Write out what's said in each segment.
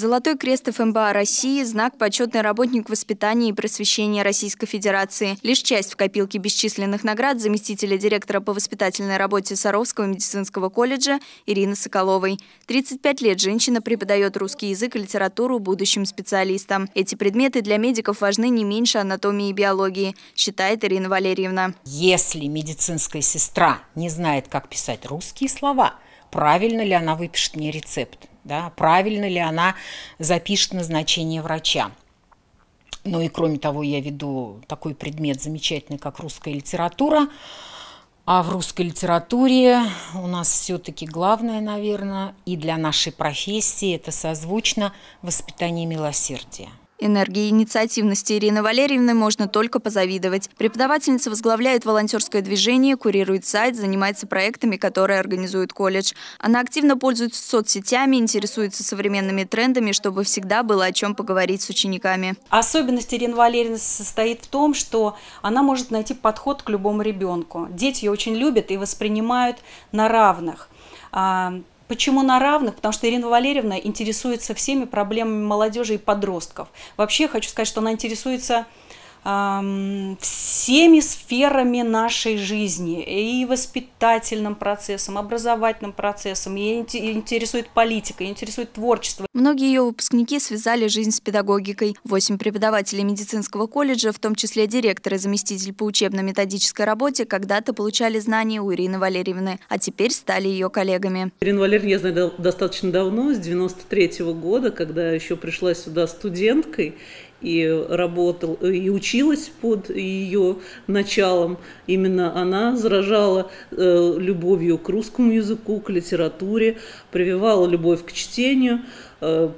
Золотой крест ФМБА России – знак «Почетный работник воспитания и просвещения Российской Федерации». Лишь часть в копилке бесчисленных наград заместителя директора по воспитательной работе Саровского медицинского колледжа Ирины Соколовой. 35 лет женщина преподает русский язык и литературу будущим специалистам. Эти предметы для медиков важны не меньше анатомии и биологии, считает Ирина Валерьевна. Если медицинская сестра не знает, как писать русские слова, правильно ли она выпишет мне рецепт? да, правильно ли она запишет назначение врача. Ну и кроме того, я веду такой предмет замечательный, как русская литература. А в русской литературе у нас все-таки главное, наверное, и для нашей профессии это созвучно воспитание милосердия. Энергии и инициативности Ирины Валерьевны можно только позавидовать. Преподавательница возглавляет волонтерское движение, курирует сайт, занимается проектами, которые организует колледж. Она активно пользуется соцсетями, интересуется современными трендами, чтобы всегда было о чем поговорить с учениками. Особенность Ирины Валерьевны состоит в том, что она может найти подход к любому ребенку. Дети ее очень любят и воспринимают на равных а, Почему на равных? Потому что Ирина Валерьевна интересуется всеми проблемами молодежи и подростков. Вообще, хочу сказать, что она интересуется всеми сферами нашей жизни, и воспитательным процессом, образовательным процессом, ее интересует политика, ее интересует творчество. Многие ее выпускники связали жизнь с педагогикой. Восемь преподавателей медицинского колледжа, в том числе директор и заместитель по учебно-методической работе, когда-то получали знания у Ирины Валерьевны, а теперь стали ее коллегами. Ирина Валерьевна я знаю достаточно давно, с 93 -го года, когда еще пришла сюда студенткой и работал и училась училась под ее началом. Именно она заражала э, любовью к русскому языку, к литературе, прививала любовь к чтению э,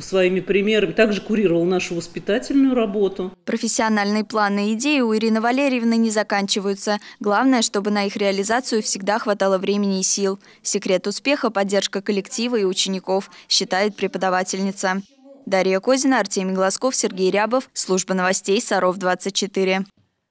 своими примерами, также курировал нашу воспитательную работу. Профессиональные планы и идеи у Ирины Валерьевны не заканчиваются. Главное, чтобы на их реализацию всегда хватало времени и сил. Секрет успеха – поддержка коллектива и учеников, считает преподавательница. Дарья Козина, Артемий Глазков, Сергей Рябов. Служба новостей Саров 24.